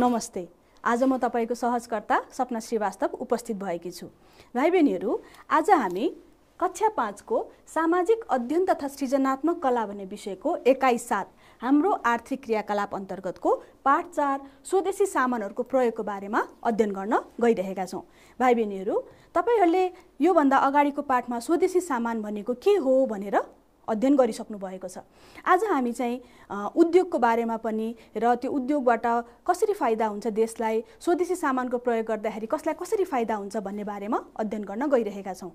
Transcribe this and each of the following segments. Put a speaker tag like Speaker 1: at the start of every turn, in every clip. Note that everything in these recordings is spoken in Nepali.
Speaker 1: नमस्ते आज म तपाईँको सहजकर्ता सपना श्रीवास्तव उपस्थित भएकी छु भाइ बहिनीहरू आज हामी कक्षा पाँचको सामाजिक अध्ययन तथा सृजनात्मक कला भन्ने विषयको एकाइ सात हाम्रो आर्थिक क्रियाकलाप अन्तर्गतको पाठ चार स्वदेशी सामानहरूको प्रयोगको बारेमा अध्ययन गर्न गइरहेका छौँ भाइ बहिनीहरू तपाईँहरूले योभन्दा अगाडिको पाठमा स्वदेशी सामान भनेको के हो भनेर अध्ययन गरिसक्नु भएको छ आज हामी चाहिँ उद्योगको बारेमा पनि र त्यो उद्योगबाट कसरी फाइदा हुन्छ देशलाई स्वदेशी सामानको प्रयोग गर्दाखेरि कसलाई कसरी फाइदा हुन्छ भन्ने बारेमा अध्ययन गर्न गइरहेका छौँ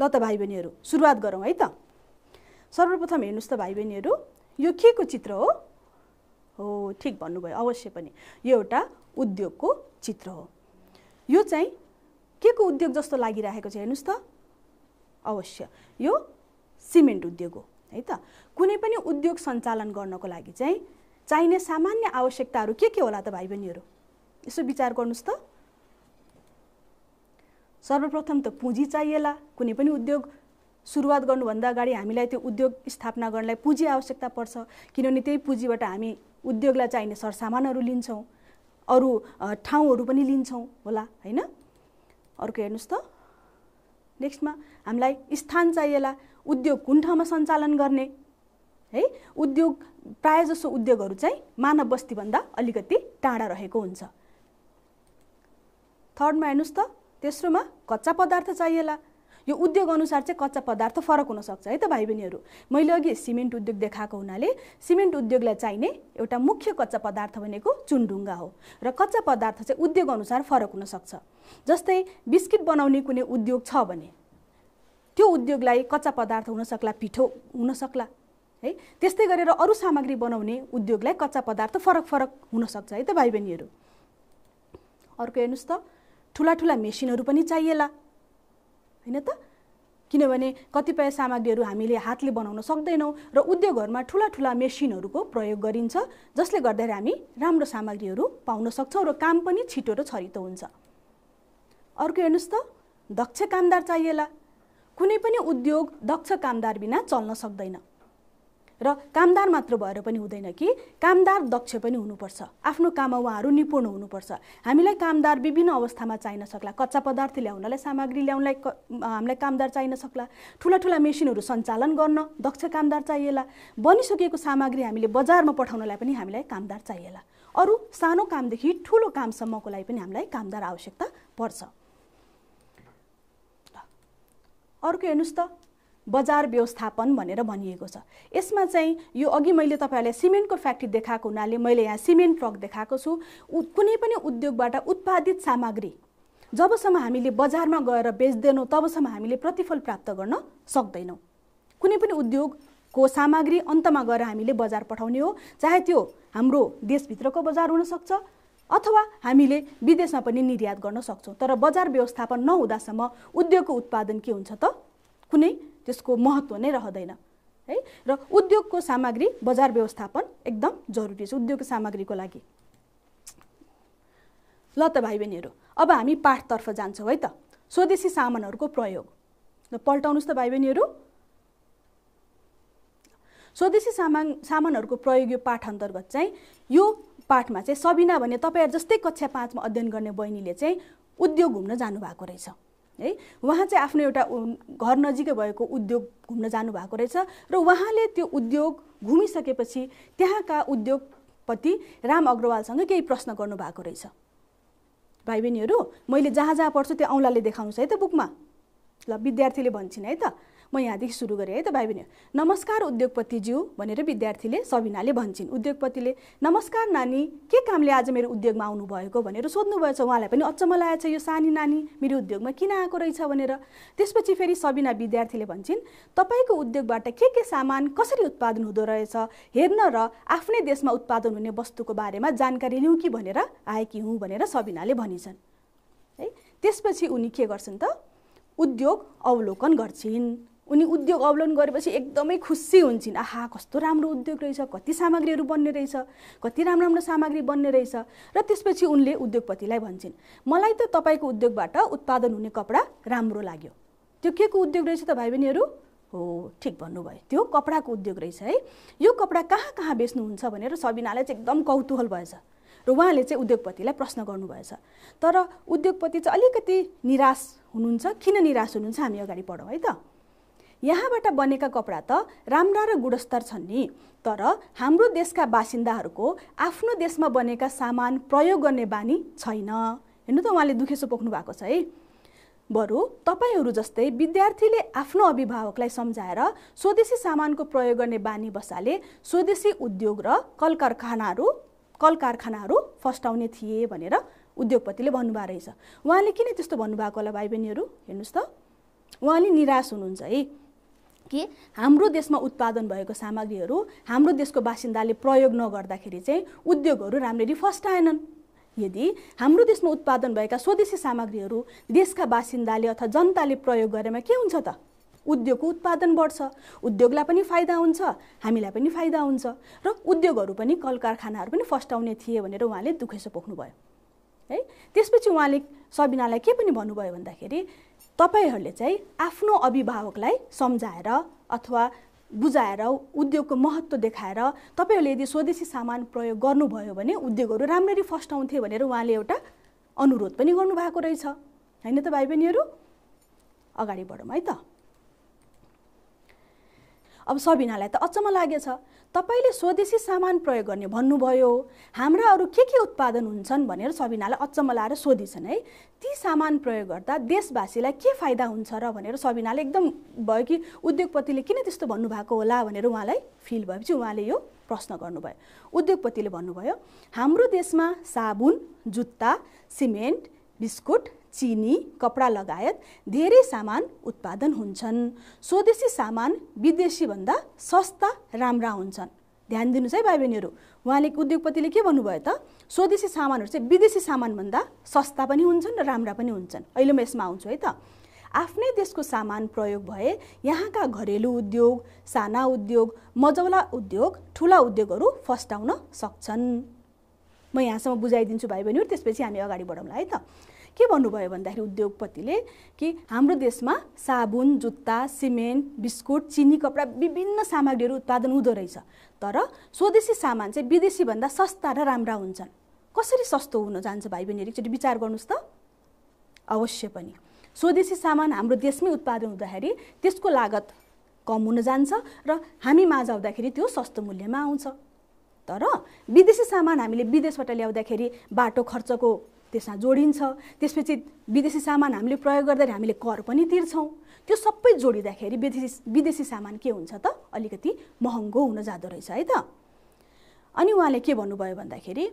Speaker 1: ल त भाइ बहिनीहरू सुरुवात गरौँ है त सर्वप्रथम हेर्नुहोस् त भाइ बहिनीहरू यो के को चित्र हो हो ठिक भन्नुभयो अवश्य पनि यो एउटा उद्योगको चित्र हो यो चाहिँ के को उद्योग जस्तो लागिरहेको छ हेर्नुहोस् त अवश्य यो सिमेन्ट उद्योग हो है त कुनै पनि उद्योग सञ्चालन गर्नको लागि चाहिँ चाहिने सामान्य आवश्यकताहरू के के होला त भाइ बहिनीहरू यसो विचार गर्नुहोस् त सर्वप्रथम त पुँजी चाहिएला कुनै पनि उद्योग सुरुवात गर्नुभन्दा अगाडि हामीलाई त्यो उद्योग स्थापना गर्नलाई पुँजी आवश्यकता पर्छ किनभने त्यही पुँजीबाट हामी उद्योगलाई चाहिने सरसामानहरू लिन्छौँ अरू ठाउँहरू पनि लिन्छौँ होला होइन अर्को हेर्नुहोस् त नेक्स्टमा हामीलाई स्थान चाहिएला उद्योग कुन ठाउँमा सञ्चालन गर्ने है उद्योग जसो उद्योगहरू चाहिँ मानव बस्तीभन्दा अलिकति टाढा रहेको हुन्छ थर्डमा हेर्नुहोस् त तेस्रोमा कच्चा पदार्थ चाहिएला यो उद्योग अनुसार चाहिँ कच्चा पदार्थ फरक हुनसक्छ है त भाइ बहिनीहरू मैले अघि सिमेन्ट उद्योग देखाएको हुनाले सिमेन्ट उद्योगलाई चाहिने एउटा मुख्य कच्चा पदार्थ भनेको चुनढुङ्गा हो र कच्चा पदार्थ चाहिँ उद्योग अनुसार फरक हुनसक्छ जस्तै बिस्किट बनाउने कुनै उद्योग छ भने त्यो उद्योगलाई कच्चा पदार्थ हुनसक्ला पिठो हुनसक्ला है त्यस्तै गरेर अरू सामग्री बनाउने उद्योगलाई कच्चा पदार्थ फरक फरक हुनसक्छ है त भाइ बहिनीहरू अर्को हेर्नुहोस् त ठुला ठुला मेसिनहरू पनि चाहिएला होइन त किनभने कतिपय सामग्रीहरू हामीले हातले बनाउन सक्दैनौँ र उद्योगहरूमा ठुला ठुला मेसिनहरूको प्रयोग गरिन्छ जसले गर्दाखेरि हामी राम्रो सामग्रीहरू पाउन सक्छौँ र काम पनि छिटो र छरितो हुन्छ अर्को हेर्नुहोस् त दक्ष कामदार चाहिएला कुनै पनि उद्योग दक्ष कामदार बिना चल्न सक्दैन र कामदार मात्र भएर पनि हुँदैन कि कामदार दक्ष पनि हुनुपर्छ आफ्नो काममा उहाँहरू निपुण हुनुपर्छ हामीलाई कामदार विभिन्न अवस्थामा चाहिन सक्ला कच्चा पदार्थ ल्याउनलाई सामग्री ल्याउनलाई हामीलाई कामदार चाहिन सक्ला ठुला ठुला मेसिनहरू सञ्चालन गर्न दक्ष कामदार चाहिएला बनिसकेको सामग्री हामीले बजारमा पठाउनलाई पनि हामीलाई कामदार चाहिएला अरू सानो कामदेखि ठुलो कामसम्मको लागि पनि हामीलाई कामदार आवश्यकता पर्छ अर्को हेर्नुहोस् त बजार व्यवस्थापन भनेर भनिएको छ यसमा चाहिँ यो अघि मैले तपाईँहरूलाई सिमेन्टको फ्याक्ट्री देखाएको हुनाले मैले यहाँ सिमेन्ट ट्रक देखाएको छु कुनै पनि उद्योगबाट उत्पादित सामग्री जबसम्म हामीले बजारमा गएर बेच्दैनौँ तबसम्म हामीले प्रतिफल प्राप्त गर्न सक्दैनौँ कुनै पनि उद्योगको सामग्री अन्तमा गएर हामीले बजार पठाउने हो चाहे त्यो हाम्रो देशभित्रको बजार हुनसक्छ अथवा हामीले विदेशमा पनि निर्यात गर्न सक्छौँ तर बजार व्यवस्थापन नहुँदासम्म उद्योगको उत्पादन के हुन्छ त कुनै त्यसको महत्त्व नै रहँदैन है र उद्योगको सामग्री बजार व्यवस्थापन एकदम जरुरी छ उद्योगको सामग्रीको लागि ल त भाइ बहिनीहरू अब हामी पाठतर्फ जान्छौँ है त स्वदेशी सामानहरूको प्रयोग ल पल्टाउनुहोस् त भाइ बहिनीहरू स्वदेशी सामान सामानहरूको प्रयोग यो पाठ अन्तर्गत चाहिँ यो पाठमा चाहिँ सबिना भने तपाईँहरू जस्तै कक्षा पाँचमा अध्ययन गर्ने बहिनीले चाहिँ उद्योग घुम्न जानुभएको रहेछ है उहाँ चाहिँ आफ्नो एउटा घर नजिकै भएको उद्योग घुम्न जानुभएको रहेछ र उहाँले त्यो उद्योग घुमिसकेपछि त्यहाँका उद्योगपति राम अग्रवालसँग केही प्रश्न गर्नुभएको रहेछ भाइ बहिनीहरू मैले जहाँ जहाँ पढ्छु त्यो औँलाले देखाउनुहोस् है त बुकमा ल विद्यार्थीले भन्छन् है त म यहाँदेखि सुरु गरेँ है त भाइ बहिनी नमस्कार उद्योगपतिज्यू भनेर विद्यार्थीले सबिनाले भन्छन् उद्योगपतिले नमस्कार नानी के कामले आज मेरो उद्योगमा आउनुभएको भनेर सोध्नुभएछ उहाँलाई पनि अचम्म लागेको छ यो सानी नानी मेरो उद्योगमा किन आएको रहेछ भनेर त्यसपछि फेरि सबिना विद्यार्थीले भन्छन् तपाईँको उद्योगबाट के के सामान कसरी उत्पादन हुँदो रहेछ हेर्न र आफ्नै देशमा उत्पादन हुने वस्तुको बारेमा जानकारी लिउँ कि भनेर आएकी हुँ भनेर सबिनाले भनिन्छन् है त्यसपछि उनी के गर्छन् त उद्योग अवलोकन गर्छिन् उनी उद्योग अवलोकन गरेपछि एकदमै खुसी हुन्छन् आहा कस्तो राम्रो उद्योग रहेछ कति सामग्रीहरू बन्ने रहेछ कति राम्रो राम्रो सामग्री बन्ने रहेछ र त्यसपछि उनले उद्योगपतिलाई भन्छन् मलाई त तपाईँको उद्योगबाट उत्पादन हुने कपडा राम्रो लाग्यो त्यो के को उद्योग रहेछ त भाइ बहिनीहरू हो ठिक भन्नुभयो त्यो कपडाको उद्योग रहेछ है यो कपडा कहाँ कहाँ बेच्नुहुन्छ भनेर सबिनालाई चाहिँ एकदम कौतूहल भएछ र उहाँले चाहिँ उद्योगपतिलाई प्रश्न गर्नुभएछ तर उद्योगपति चाहिँ अलिकति निराश हुनुहुन्छ किन निराश हुनुहुन्छ हामी अगाडि बढौँ है त यहाँबाट बनेका कपडा त राम्रा र गुणस्तर छन् नि तर हाम्रो देशका बासिन्दाहरूको आफ्नो देशमा बनेका सामान प्रयोग गर्ने बानी छैन हेर्नु त उहाँले दुखेसो पोख्नु भएको छ है बरु तपाईँहरू जस्तै विद्यार्थीले आफ्नो अभिभावकलाई सम्झाएर स्वदेशी सामानको प्रयोग गर्ने बानी बसाले स्वदेशी उद्योग र कल कारखानाहरू कल कारखानाहरू फस्टाउने थिए भनेर उद्योगपतिले भन्नुभएको रहेछ उहाँले किन त्यस्तो भन्नुभएको होला भाइ बहिनीहरू हेर्नुहोस् त उहाँले निराश हुनुहुन्छ है कि हाम्रो देशमा उत्पादन भएको सामग्रीहरू हाम्रो देशको बासिन्दाले प्रयोग नगर्दाखेरि चाहिँ उद्योगहरू राम्ररी फस्टाएनन् यदि हाम्रो देशमा उत्पादन भएका स्वदेशी सामग्रीहरू देशका बासिन्दाले अथवा जनताले प्रयोग गरेमा के हुन्छ त उद्योगको उत्पादन बढ्छ उद्योगलाई पनि फाइदा हुन्छ हामीलाई पनि फाइदा हुन्छ र उद्योगहरू पनि कल कारखानाहरू पनि फस्टाउने थिए भनेर उहाँले दुखेसो पोख्नुभयो है त्यसपछि उहाँले सबिनालाई के पनि भन्नुभयो भन्दाखेरि तपाईँहरूले चाहिँ आफ्नो अभिभावकलाई सम्झाएर अथवा बुझाएर उद्योगको महत्त्व देखाएर तपाईँहरूले यदि स्वदेशी सामान प्रयोग गर्नुभयो भने उद्योगहरू राम्ररी फस्टाउँथे भनेर उहाँले एउटा अनुरोध पनि गर्नुभएको रहेछ होइन त भाइ बहिनीहरू अगाडि बढौँ है त अब सबिनालाई त अचम्म लागेछ तपाईँले स्वदेशी सामान प्रयोग गर्ने भन्नुभयो हाम्रा अरू के के उत्पादन हुन्छन् भनेर सबिनालाई अचम्म लाएर सोधिछन् है ती सामान प्रयोग गर्दा देशवासीलाई के फाइदा हुन्छ र भनेर सबिनाले एकदम भयो कि उद्योगपतिले किन त्यस्तो भन्नुभएको होला भनेर उहाँलाई फिल भएपछि उहाँले यो प्रश्न गर्नुभयो उद्योगपतिले भन्नुभयो हाम्रो देशमा साबुन जुत्ता सिमेन्ट बिस्कुट चिनी कपडा लगायत धेरै सामान उत्पादन हुन्छन् स्वदेशी सामान विदेशीभन्दा सस्ता राम्रा हुन्छन् ध्यान दिनुहोस् है भाइ बहिनीहरू उहाँले उद्योगपतिले के भन्नुभयो त स्वदेशी सामानहरू चाहिँ विदेशी सामानभन्दा सस्ता पनि हुन्छन् र राम्रा पनि हुन्छन् अहिले म यसमा आउँछु है त आफ्नै देशको सामान प्रयोग भए यहाँका घरेलु उद्योग साना उद्योग मजौला उद्योग ठुला उद्योगहरू फस्टाउन सक्छन् म यहाँसम्म बुझाइदिन्छु भाइ बहिनीहरू त्यसपछि हामी अगाडि बढौँला है त के भन्नुभयो भन्दाखेरि उद्योगपतिले कि हाम्रो देशमा साबुन जुत्ता सिमेन्ट बिस्कुट चिनी कपडा विभिन्न सामग्रीहरू उत्पादन हुँदो रहेछ तर स्वदेशी सामान चाहिँ विदेशीभन्दा सस्ता र राम्रा हुन्छन् कसरी सस्तो हुन जान्छ भाइ बहिनीहरू एकचोटि विचार गर्नुहोस् त अवश्य पनि स्वदेशी सामान हाम्रो देशमै उत्पादन हुँदाखेरि त्यसको लागत कम हुन जान्छ र हामी माझ आउँदाखेरि त्यो सस्तो मूल्यमा आउँछ तर विदेशी सामान हामीले विदेशबाट ल्याउँदाखेरि बाटो खर्चको त्यसमा जोडिन्छ त्यसपछि विदेशी सामान हामीले प्रयोग गर्दाखेरि हामीले कर पनि तिर्छौँ त्यो सबै जोडिँदाखेरि विदेशी विदेशी सामान के हुन्छ त अलिकति महँगो हुन जाँदो रहेछ है त अनि उहाँले के भन्नुभयो भन्दाखेरि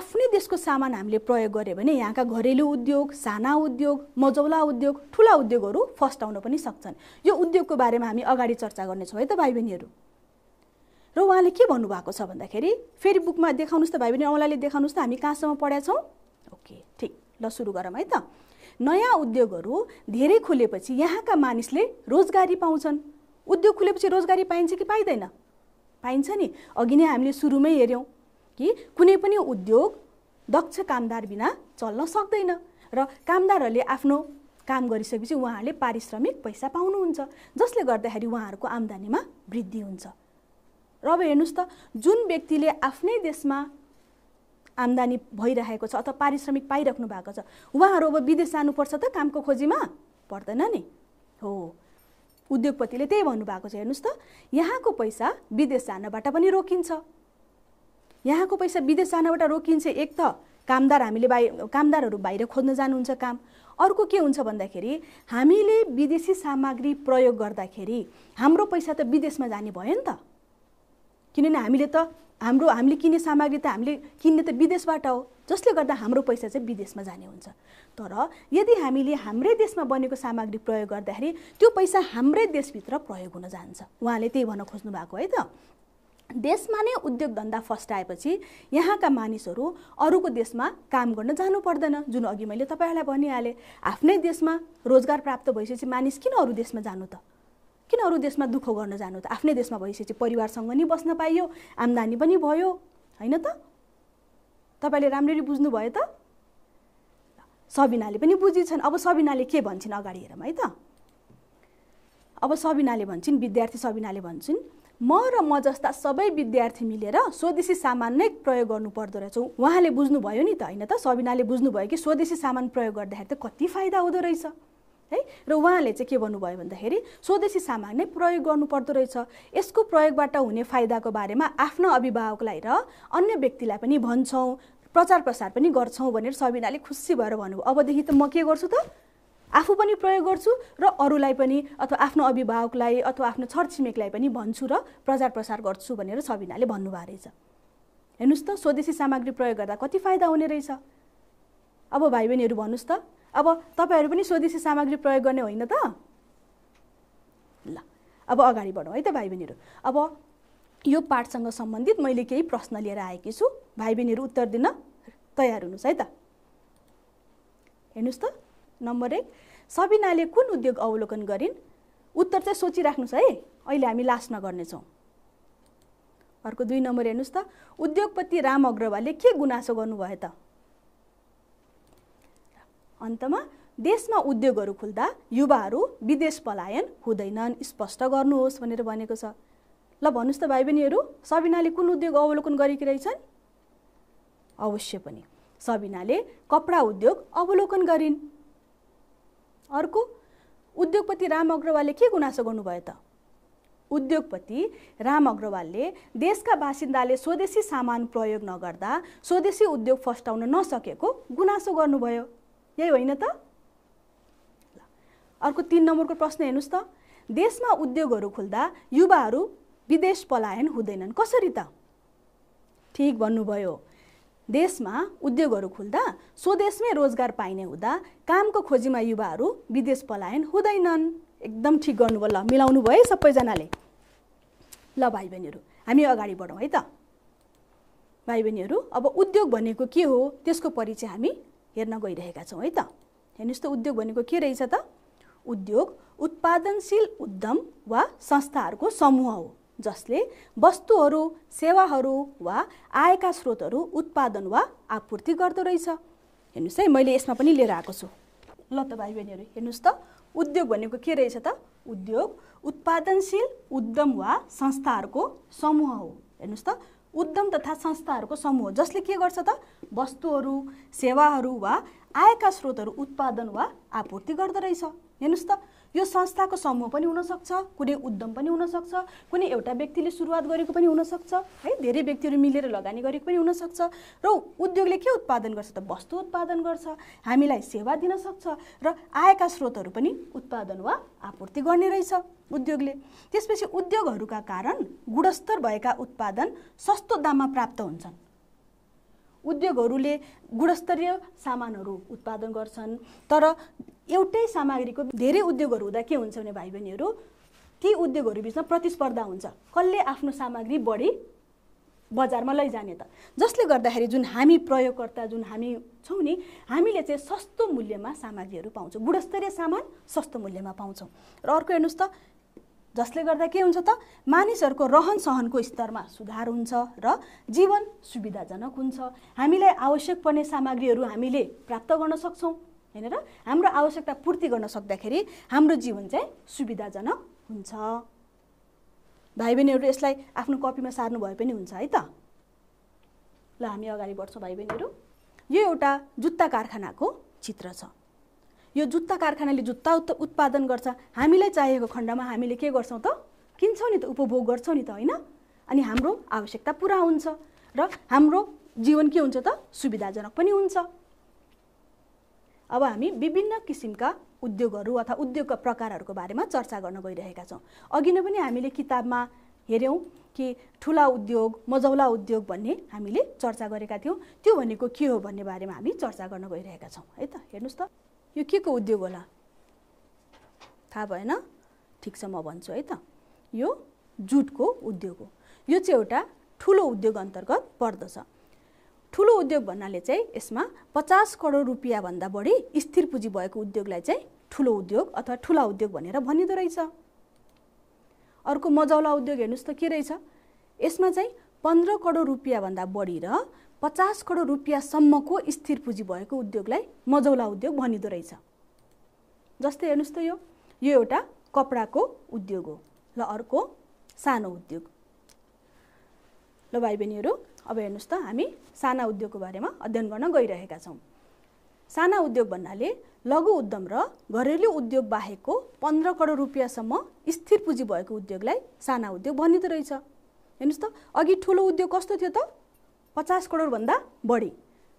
Speaker 1: आफ्नै देशको सामान हामीले प्रयोग गऱ्यो भने यहाँका घरेलु उद्योग साना उद्योग मजौला उद्योग ठुला उद्योगहरू फस्टाउन पनि सक्छन् यो उद्योगको बारेमा हामी अगाडि चर्चा गर्नेछौँ है त भाइ बहिनीहरू र उहाँले के भन्नुभएको छ भन्दाखेरि फेरि बुकमा देखाउनुहोस् त भाइ बहिनी औँलाले देखाउनुहोस् त हामी कहाँसम्म पढाएछौँ ओके ठिक ल सुरु गरौँ है त नयाँ उद्योगहरू धेरै खुलेपछि यहाँका मानिसले रोजगारी पाउँछन् उद्योग खुलेपछि रोजगारी पाइन्छ कि पाइँदैन पाइन्छ नि अघि नै हामीले सुरुमै हेऱ्यौँ कि कुनै पनि उद्योग दक्ष कामदार बिना चल्न सक्दैन र कामदारहरूले आफ्नो काम गरिसकेपछि उहाँहरूले पारिश्रमिक पैसा पाउनुहुन्छ जसले गर्दाखेरि उहाँहरूको आम्दानीमा वृद्धि हुन्छ र अब हेर्नुहोस् त जुन व्यक्तिले आफ्नै देशमा आम्दानी भइरहेको छ अथवा पारिश्रमिक पाइराख्नु भएको छ उहाँहरू अब विदेश जानुपर्छ त कामको खोजीमा पर्दैन नि हो उद्योगपतिले त्यही भन्नुभएको छ हेर्नुहोस् त यहाँको पैसा विदेश जानबाट पनि रोकिन्छ यहाँको पैसा विदेश जानबाट रोकिन्छ एक त कामदार हामीले बाहिर कामदारहरू बाहिर खोज्न जानुहुन्छ काम अर्को के हुन्छ भन्दाखेरि हामीले विदेशी सामग्री प्रयोग गर्दाखेरि हाम्रो पैसा त विदेशमा जाने भयो नि त किनभने हामीले त हाम्रो हामीले किन्ने सामग्री त हामीले किन्ने त विदेशबाट हो जसले गर्दा हाम्रो पैसा चाहिँ विदेशमा जाने हुन्छ तर यदि हामीले हाम्रै देशमा बनेको सामग्री प्रयोग गर्दाखेरि त्यो पैसा हाम्रै देशभित्र प्रयोग हुन जान्छ उहाँले त्यही भन्न खोज्नु भएको है त देशमा नै उद्योग धन्दा फस्टाएपछि यहाँका मानिसहरू अरूको देशमा काम गर्न जानु पर्दैन जुन अघि मैले तपाईँहरूलाई भनिहालेँ आफ्नै देशमा रोजगार प्राप्त भइसकेपछि मानिस किन अरू देशमा जानु त किन अरू देशमा दुःख गर्न जानु त आफ्नै देशमा भइसकेपछि परिवारसँग नि बस्न पाइयो आम्दानी पनि भयो होइन त तपाईँले राम्ररी बुझ्नुभयो त सबिनाले पनि बुझिन्छन् अब सबिनाले के भन्छन् अगाडि हेरौँ है त अब सबिनाले भन्छन् विद्यार्थी सबिनाले भन्छन् म र म जस्ता सबै विद्यार्थी मिलेर स्वदेशी सामान नै प्रयोग गर्नु पर्दो रहेछ उहाँले बुझ्नुभयो नि त होइन त सबिनाले बुझ्नुभयो कि स्वदेशी सामान प्रयोग गर्दाखेरि त कति फाइदा हुँदो रहेछ है र उहाँले चाहिँ के भन्नुभयो भन्दाखेरि स्वदेशी सामान नै प्रयोग गर्नुपर्दो रहेछ यसको प्रयोगबाट हुने फाइदाको बारेमा आफ्ना अभिभावकलाई र अन्य व्यक्तिलाई पनि भन्छौँ प्रचार प्रसार पनि गर्छौँ भनेर सबिनाले खुसी भएर भन्नुभयो अबदेखि त म के गर्छु त आफू पनि प्रयोग गर्छु र अरूलाई पनि अथवा आफ्नो अभिभावकलाई अथवा आफ्नो छरछिमेकलाई पनि भन्छु र प्रचार प्रसार गर्छु भनेर सबिनाले भन्नुभएको रहेछ हेर्नुहोस् त स्वदेशी सामग्री प्रयोग गर्दा कति फाइदा हुने रहेछ अब भाइ बहिनीहरू भन्नुहोस् त अब तपाईँहरू पनि स्वदेशी सामग्री प्रयोग गर्ने होइन त ल अब अगाडि बढौँ है त भाइ बहिनीहरू अब यो पाठसँग सम्बन्धित मैले केही प्रश्न लिएर आएकी छु भाइ बहिनीहरू उत्तर दिन तयार हुनुहोस् है त हेर्नुहोस् त नम्बर एक सबिनाले कुन उद्योग अवलोकन गरिन् उत्तर चाहिँ सोचिराख्नुहोस् है अहिले हामी लास्टमा नगर्नेछौँ अर्को दुई नम्बर हेर्नुहोस् त उद्योगपति राम अग्रवालले के गुनासो गर्नुभयो त अन्तमा देशमा उद्योगहरू खुल्दा युवाहरू विदेश पलायन हुँदैनन् स्पष्ट गर्नुहोस् भनेर भनेको छ ल भन्नुहोस् त भाइ बहिनीहरू सबिनाले कुन उद्योग अवलोकन गरेकी रहेछन् अवश्य पनि सबिनाले कपडा उद्योग अवलोकन गरिन् अर्को उद्योगपति राम अग्रवालले के गुनासो गर्नुभयो त उद्योगपति राम अग्रवालले देशका बासिन्दाले स्वदेशी सामान प्रयोग नगर्दा स्वदेशी उद्योग फस्टाउन नसकेको गुनासो गर्नुभयो यही होइन त अर्को तिन नम्बरको प्रश्न हेर्नुहोस् त देशमा उद्योगहरू खोल्दा युवाहरू विदेश पलायन हुँदैनन् कसरी त ठिक भन्नुभयो देशमा उद्योगहरू खोल्दा स्वदेशमै रोजगार पाइने हुँदा कामको खोजीमा युवाहरू विदेश पलायन हुँदैनन् एकदम ठिक गर्नुभयो ल मिलाउनु भयो है सबैजनाले ल भाइ बहिनीहरू हामी अगाडि बढौँ है त भाइ बहिनीहरू अब उद्योग भनेको के हो त्यसको परिचय हामी हेर्न गइरहेका छौँ है त हेर्नुहोस् त उद्योग भनेको के रहेछ त उद्योग उत्पादनशील उद्यम वा संस्थाहरूको समूह हो जसले वस्तुहरू सेवाहरू वा आयका स्रोतहरू उत्पादन वा आपूर्ति गर्दो रहेछ हेर्नुहोस् है मैले यसमा पनि लिएर आएको छु ल त भाइ बहिनीहरू हेर्नुहोस् त उद्योग भनेको के रहेछ त उद्योग उत्पादनशील उद्यम वा संस्थाहरूको समूह हो हेर्नुहोस् त उद्यम तथा संस्थाहरूको समूह जसले के गर्छ त वस्तुहरू सेवाहरू वा आयका स्रोतहरू उत्पादन वा आपूर्ति गर्दोरहेछ हेर्नुहोस् त यो संस्थाको समूह पनि हुनसक्छ कुनै उद्यम पनि हुनसक्छ कुनै एउटा व्यक्तिले सुरुवात गरेको पनि हुनसक्छ है धेरै व्यक्तिहरू मिलेर लगानी गरेको पनि हुनसक्छ र उद्योगले के उत्पादन गर्छ त वस्तु उत्पादन गर्छ हामीलाई सेवा दिन सक्छ र आएका स्रोतहरू पनि उत्पादन वा आपूर्ति गर्ने रहेछ उद्योगले त्यसपछि उद्योगहरूका कारण गुणस्तर भएका उत्पादन सस्तो दाममा प्राप्त हुन्छन् उद्योगहरूले गुणस्तरीय सामानहरू उत्पादन गर्छन् तर एउटै सामग्रीको धेरै उद्योगहरू हुँदा के हुन्छ भने भाइ बहिनीहरू ती उद्योगहरू बिचमा प्रतिस्पर्धा हुन्छ कसले आफ्नो सामग्री बढी बजारमा लैजाने त जसले गर्दाखेरि जुन हामी प्रयोगकर्ता जुन हामी छौँ नि हामीले चाहिँ सस्तो मूल्यमा सामग्रीहरू पाउँछौँ गुणस्तरीय सामान सस्तो मूल्यमा पाउँछौँ र अर्को हेर्नुहोस् त जसले गर्दा के हुन्छ त मानिसहरूको रहन सहनको स्तरमा सुधार हुन्छ र जीवन सुविधाजनक हुन्छ हामीलाई आवश्यक पर्ने सामग्रीहरू हामीले प्राप्त गर्न सक्छौँ होइन र हाम्रो आवश्यकता पूर्ति गर्न सक्दाखेरि हाम्रो जीवन चाहिँ सुविधाजनक हुन्छ भाइ बहिनीहरू यसलाई आफ्नो कपीमा सार्नु भए पनि हुन्छ है त ल हामी अगाडि बढ्छौँ भाइ बहिनीहरू यो एउटा जुत्ता कारखानाको चित्र छ यो जुत्ता कारखानाले जुत्ता उत्पादन गर्छ हामीलाई चाहिएको खण्डमा हामीले के गर्छौँ त किन्छौँ नि त उपभोग गर्छौँ नि त होइन अनि हाम्रो आवश्यकता पुरा हुन्छ र हाम्रो जीवन के हुन्छ त सुविधाजनक पनि हुन्छ अब हामी विभिन्न किसिमका उद्योगहरू अथवा उद्योगका प्रकारहरूको बारेमा चर्चा गर्न गइरहेका छौँ अघि नै पनि हामीले किताबमा हेऱ्यौँ कि ठुला उद्योग मजौला उद्योग भन्ने हामीले चर्चा गरेका थियौँ त्यो भनेको के हो भन्ने बारेमा हामी चर्चा गर्न गइरहेका छौँ है त हेर्नुहोस् त यो के को उद्योग होला थाहा भएन ठिक छ म भन्छु है त यो जुटको उद्योग हो यो चाहिँ एउटा ठुलो उद्योग अन्तर्गत पर्दछ ठुलो उद्योग भन्नाले चाहिँ यसमा पचास करोड रुपियाँभन्दा बढी स्थिर पुँजी भएको उद्योगलाई चाहिँ ठुलो उद्योग अथवा ठुला उद्योग भनेर भनिँदो रहेछ अर्को मजौला उद्योग हेर्नुहोस् त के रहेछ यसमा चाहिँ पन्ध्र करोड रुपियाँभन्दा बढी र पचास करोड रुपियाँसम्मको स्थिर पुँजी भएको उद्योगलाई मजौला उद्योग भनिँदो रहेछ जस्तै हेर्नुहोस् त यो यो एउटा कपडाको उद्योग हो र अर्को सानो उद्योग ल भाइ बहिनीहरू अब हेर्नुहोस् त हामी साना उद्योगको बारेमा अध्ययन गर्न गइरहेका छौँ साना उद्योग भन्नाले लघु उद्यम र घरेलु उद्योग बाहेकको पन्ध्र करोड रुपियाँसम्म स्थिर पुँजी भएको उद्योगलाई साना उद्योग भनिँदो रहेछ हेर्नुहोस् त अघि ठुलो उद्योग कस्तो थियो त पचास करोडभन्दा बढी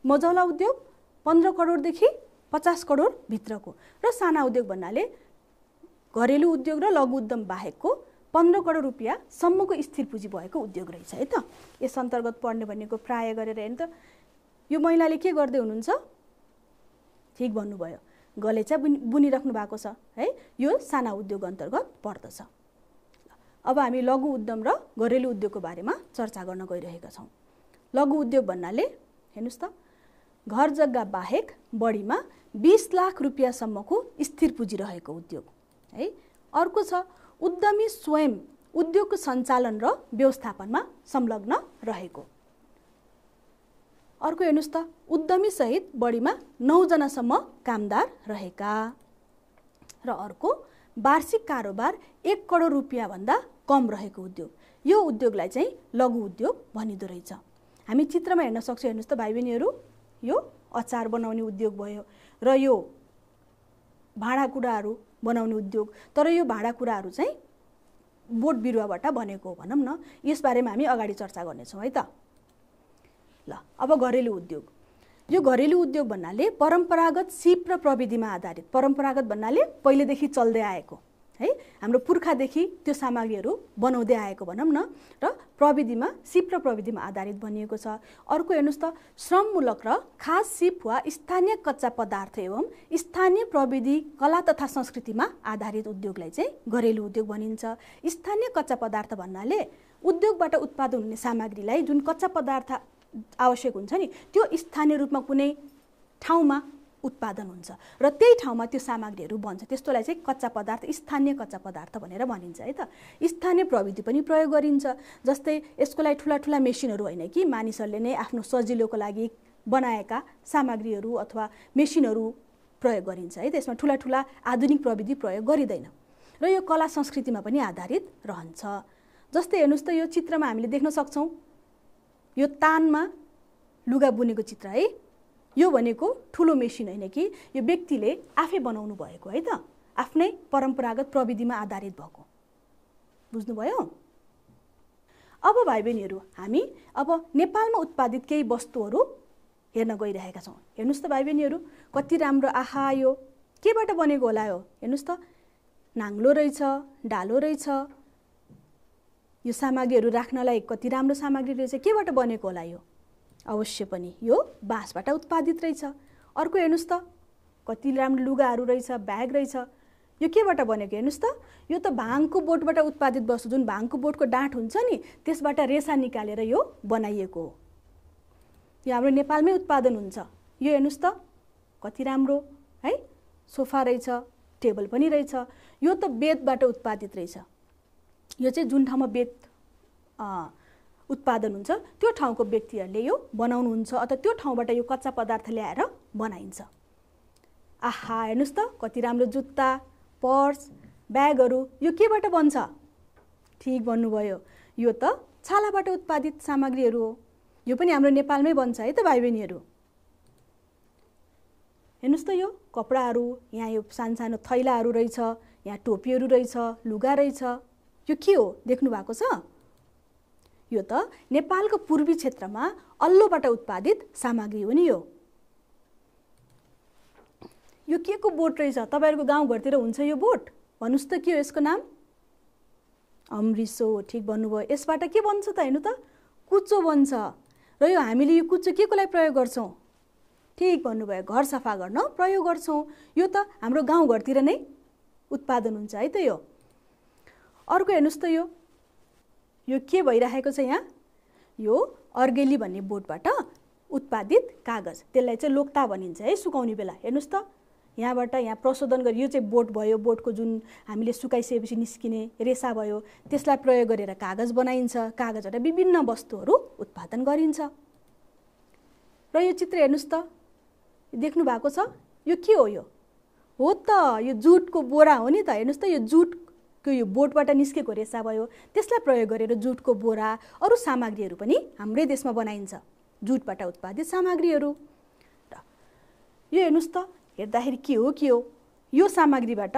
Speaker 1: मझौला उद्योग पन्ध्र करोडदेखि पचास करोडभित्रको र साना उद्योग भन्नाले घरेलु उद्योग र लघु उद्यम बाहेकको पन्ध्र करोड रुपियाँसम्मको स्थिर पुँजी भएको उद्योग रहेछ है त यस अन्तर्गत पर्ने भनेको प्राय गरेर हेर्नु त यो महिलाले के गर्दै हुनुहुन्छ ठिक भन्नुभयो गलेचा बुनि बुनिराख्नु भएको छ है यो साना उद्योग अन्तर्गत पर्दछ अब हामी लघु उद्यम र घरेलु उद्योगको बारेमा चर्चा गर्न गइरहेका छौँ लघु उद्योग भन्नाले हेर्नुहोस् त घर जग्गा बाहेक बढीमा बिस लाख रुपियाँसम्मको स्थिर पुँजी रहेको उद्योग है अर्को छ उद्यमी स्वयं उद्योगको सञ्चालन र व्यवस्थापनमा संलग्न रहेको अर्को हेर्नुहोस् त उद्यमी सहित बढीमा नौजनासम्म कामदार रहेका र अर्को वार्षिक कारोबार एक करोड रुपियाँभन्दा कम रहेको उद्योग यो उद्योगलाई चाहिँ लघु उद्योग भनिँदो रहेछ हामी चित्रमा हेर्न सक्छौँ हेर्नुहोस् त भाइ बहिनीहरू यो अचार बनाउने उद्योग भयो र यो भाँडाकुँडाहरू बनाउने उद्योग तर यो भाँडाकुँडाहरू चाहिँ बोट बिरुवाबाट बनेको हो भनौँ न यसबारेमा हामी अगाडि चर्चा गर्नेछौँ है त ल अब घरेलु उद्योग यो घरेलु उद्योग भन्नाले परम्परागत सिप र प्रविधिमा आधारित परम्परागत भन्नाले पहिलेदेखि चल्दै आएको है हाम्रो पुर्खादेखि त्यो सामग्रीहरू बनाउँदै आएको भनौँ न र प्रविधिमा सिप र प्रविधिमा आधारित बनिएको छ अर्को हेर्नुहोस् त श्रममूलक र खास सिप वा स्थानीय कच्चा पदार्थ एवं स्थानीय प्रविधि कला तथा संस्कृतिमा आधारित उद्योगलाई चाहिँ घरेलु उद्योग भनिन्छ स्थानीय कच्चा पदार्थ भन्नाले उद्योगबाट उत्पादन हुने सामग्रीलाई जुन कच्चा पदार्थ आवश्यक हुन्छ नि त्यो स्थानीय रूपमा कुनै ठाउँमा उत्पादन हुन्छ र त्यही ठाउँमा त्यो सामग्रीहरू बन्छ त्यस्तोलाई चाहिँ कच्चा पदार्थ स्थानीय कच्चा पदार्थ भनेर भनिन्छ है त स्थानीय प्रविधि पनि प्रयोग गरिन्छ जस्तै यसको लागि ठुला ठुला मेसिनहरू होइन कि मानिसहरूले नै आफ्नो सजिलोको लागि बनाएका सामग्रीहरू अथवा मेसिनहरू प्रयोग गरिन्छ है त्यसमा यसमा ठुला ठुला आधुनिक प्रविधि प्रयोग गरिँदैन र यो कला संस्कृतिमा पनि आधारित रहन्छ जस्तै हेर्नुहोस् त यो चित्रमा हामीले देख्न सक्छौँ यो तानमा लुगा बुनेको चित्र है यो भनेको ठुलो मेसिन होइन कि यो व्यक्तिले आफै बनाउनु भएको है त आफ्नै परम्परागत प्रविधिमा आधारित भएको बुझ्नुभयो अब भाइ बहिनीहरू हामी अब नेपालमा उत्पादित केही वस्तुहरू हेर्न गइरहेका छौँ हेर्नुहोस् त भाइ बहिनीहरू कति राम्रो आहा यो केबाट बनेको होला यो हेर्नुहोस् त नाङ्लो रहेछ डालो रहेछ यो सामग्रीहरू राख्नलाई कति राम्रो सामग्री रहेछ केबाट बनेको होला यो अवश्य पनि यो बाँसबाट उत्पादित रहेछ अर्को हेर्नुहोस् त कति राम्रो लुगाहरू रहेछ ब्याग रहेछ यो केबाट बनेको हेर्नुहोस् त यो त भाङको बोटबाट उत्पादित वस्तु जुन भाङको बोटको डाँठ हुन्छ नि त्यसबाट रेसा निकालेर यो बनाइएको हो यो हाम्रो नेपालमै उत्पादन हुन्छ यो हेर्नुहोस् त कति राम्रो है सोफा रहेछ टेबल पनि रहेछ यो त बेतबाट उत्पादित रहेछ यो चाहिँ जुन ठाउँमा बेत उत्पादन हुन्छ त्यो ठाउँको व्यक्तिहरूले यो बनाउनुहुन्छ अथवा त्यो ठाउँबाट यो कच्चा पदार्थ ल्याएर बनाइन्छ आहा हेर्नुहोस् त कति राम्रो जुत्ता पर्स ब्यागहरू यो केबाट बन्छ ठिक भन्नुभयो यो त छालाबाट उत्पादित सामग्रीहरू हो यो पनि हाम्रो नेपालमै बन्छ है त भाइ बहिनीहरू हेर्नुहोस् त यो कपडाहरू यहाँ यो सानो सानो थैलाहरू रहेछ यहाँ टोपीहरू रहेछ लुगा रहेछ यो के हो देख्नु भएको छ यो त नेपालको पूर्वी क्षेत्रमा अल्लोबाट उत्पादित सामग्री हो नि यो यो के को बोट रहेछ तपाईँहरूको गाउँघरतिर हुन्छ यो बोट भन्नुहोस् त के हो यसको नाम अम्रिसो ठिक भन्नुभयो यसबाट के बन्छ त हेर्नु त कुचो बन्छ र यो हामीले यो कुचो के को लागि प्रयोग गर्छौँ ठिक भन्नुभयो घर सफा गर्न प्रयोग गर्छौँ यो त हाम्रो गाउँघरतिर नै उत्पादन हुन्छ है त यो अर्को हेर्नुहोस् त यो यो के भइरहेको छ यहाँ यो अर्गेली भन्ने बोटबाट उत्पादित कागज त्यसलाई चाहिँ लोक्ता भनिन्छ है सुकाउने बेला हेर्नुहोस् त यहाँबाट यहाँ प्रशोधन गरेर यो चाहिँ बोट भयो बोटको जुन हामीले सुकाइसकेपछि निस्किने रेसा भयो त्यसलाई प्रयोग गरेर कागज बनाइन्छ कागजबाट विभिन्न वस्तुहरू उत्पादन गरिन्छ र यो चित्र हेर्नुहोस् त देख्नु भएको छ यो के हो यो हो त यो जुटको बोरा हो नि त हेर्नुहोस् त यो जुट त्यो यो बोटबाट निस्केको रेसा भयो त्यसलाई प्रयोग गरेर जुटको बोरा अरू सामग्रीहरू पनि हाम्रै देशमा बनाइन्छ जुटबाट उत्पादित सामग्रीहरू र यो हेर्नुहोस् त हेर्दाखेरि के हो के हो यो सामग्रीबाट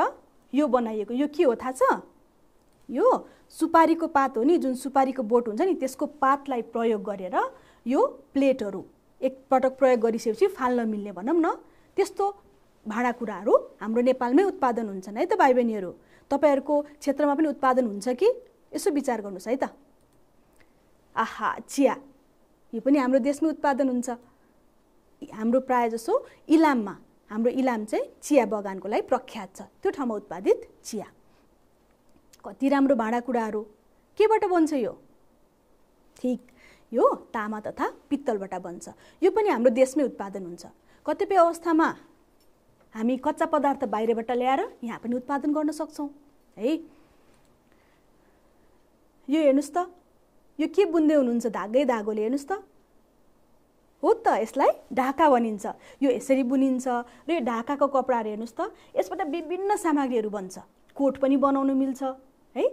Speaker 1: यो बनाइएको यो के हो थाहा छ यो सुपारीको पात हो नि जुन सुपारीको बोट हुन्छ नि त्यसको पातलाई प्रयोग गरेर यो प्लेटहरू एकपटक प्रयोग गरिसकेपछि फाल्न मिल्ने भनौँ न त्यस्तो भाँडाकुँडाहरू हाम्रो नेपालमै उत्पादन हुन्छन् है त भाइ बहिनीहरू तपाईँहरूको क्षेत्रमा पनि उत्पादन हुन्छ कि यसो विचार गर्नुहोस् है त आहा चिया यो पनि हाम्रो देशमै उत्पादन हुन्छ हाम्रो प्रायः जसो इलाममा हाम्रो इलाम चाहिँ चिया बगानको लागि प्रख्यात छ त्यो ठाउँमा उत्पादित चिया कति राम्रो भाँडाकुँडाहरू केबाट बन्छ यो ठिक यो तामा तथा पित्तलबाट बन्छ यो पनि हाम्रो देशमै उत्पादन हुन्छ कतिपय अवस्थामा हामी कच्चा पदार्थ बाहिरबाट ल्याएर यहाँ पनि उत्पादन गर्न सक्छौँ है यो हेर्नुहोस् त यो के बुन्दै हुनुहुन्छ धागै धागोले हेर्नुहोस् त हो त यसलाई ढाका भनिन्छ यो यसरी बुनिन्छ र यो ढाकाको कपडाहरू हेर्नुहोस् त यसबाट विभिन्न सामग्रीहरू बन्छ कोट पनि बनाउनु मिल्छ है